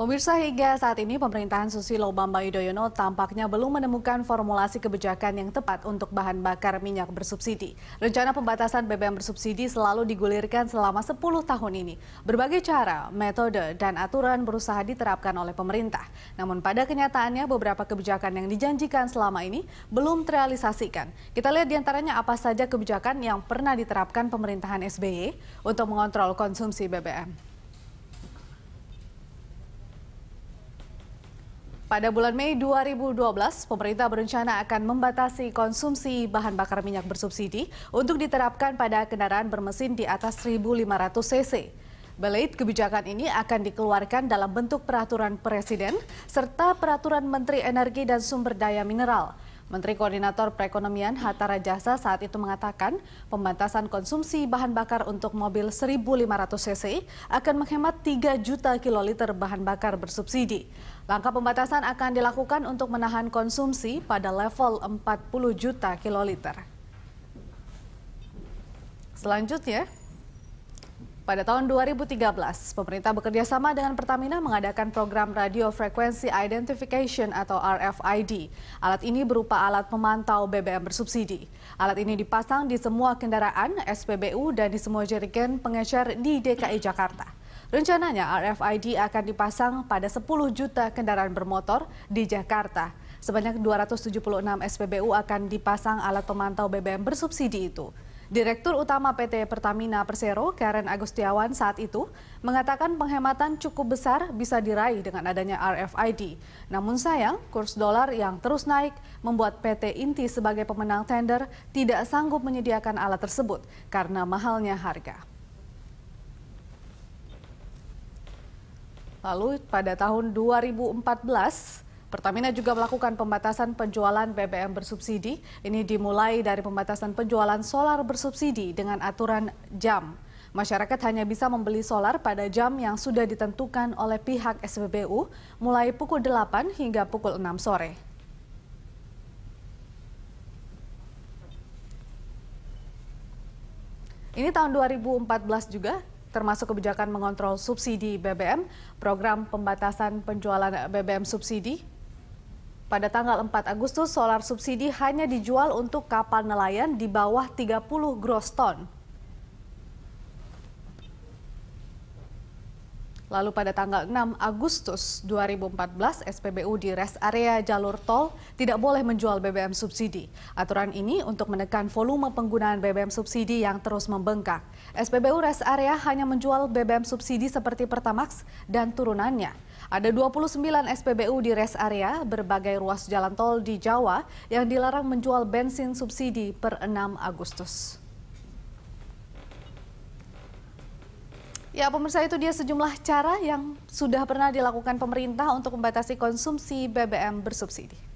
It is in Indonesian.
Pemirsa hingga saat ini pemerintahan Susilo Bambang Yudhoyono tampaknya belum menemukan formulasi kebijakan yang tepat untuk bahan bakar minyak bersubsidi. Rencana pembatasan BBM bersubsidi selalu digulirkan selama 10 tahun ini. Berbagai cara, metode, dan aturan berusaha diterapkan oleh pemerintah. Namun pada kenyataannya beberapa kebijakan yang dijanjikan selama ini belum terrealisasikan. Kita lihat diantaranya apa saja kebijakan yang pernah diterapkan pemerintahan SBY untuk mengontrol konsumsi BBM. Pada bulan Mei 2012, pemerintah berencana akan membatasi konsumsi bahan bakar minyak bersubsidi untuk diterapkan pada kendaraan bermesin di atas 1.500 cc. Belit kebijakan ini akan dikeluarkan dalam bentuk peraturan presiden serta peraturan Menteri Energi dan Sumber Daya Mineral. Menteri Koordinator Perekonomian Hatta Rajasa saat itu mengatakan pembatasan konsumsi bahan bakar untuk mobil 1.500 cc akan menghemat 3 juta kiloliter bahan bakar bersubsidi. Langkah pembatasan akan dilakukan untuk menahan konsumsi pada level 40 juta kiloliter. Selanjutnya, pada tahun 2013, pemerintah bekerja sama dengan Pertamina mengadakan program Radio Frequency Identification atau RFID. Alat ini berupa alat pemantau BBM bersubsidi. Alat ini dipasang di semua kendaraan, SPBU, dan di semua jerigen pengecer di DKI Jakarta. Rencananya RFID akan dipasang pada 10 juta kendaraan bermotor di Jakarta. Sebanyak 276 SPBU akan dipasang alat pemantau BBM bersubsidi itu. Direktur Utama PT Pertamina Persero, Karen Agustiawan saat itu, mengatakan penghematan cukup besar bisa diraih dengan adanya RFID. Namun sayang, kurs dolar yang terus naik membuat PT Inti sebagai pemenang tender tidak sanggup menyediakan alat tersebut karena mahalnya harga. Lalu pada tahun 2014, Pertamina juga melakukan pembatasan penjualan BBM bersubsidi. Ini dimulai dari pembatasan penjualan solar bersubsidi dengan aturan jam. Masyarakat hanya bisa membeli solar pada jam yang sudah ditentukan oleh pihak SPBU mulai pukul 8 hingga pukul 6 sore. Ini tahun 2014 juga termasuk kebijakan mengontrol subsidi BBM, program pembatasan penjualan BBM subsidi, pada tanggal 4 Agustus, solar subsidi hanya dijual untuk kapal nelayan di bawah 30 gross ton. Lalu pada tanggal 6 Agustus 2014, SPBU di rest area jalur tol tidak boleh menjual BBM subsidi. Aturan ini untuk menekan volume penggunaan BBM subsidi yang terus membengkak. SPBU rest area hanya menjual BBM subsidi seperti Pertamax dan turunannya. Ada 29 SPBU di rest area berbagai ruas jalan tol di Jawa yang dilarang menjual bensin subsidi per 6 Agustus. Ya, pemirsa itu dia sejumlah cara yang sudah pernah dilakukan pemerintah untuk membatasi konsumsi BBM bersubsidi.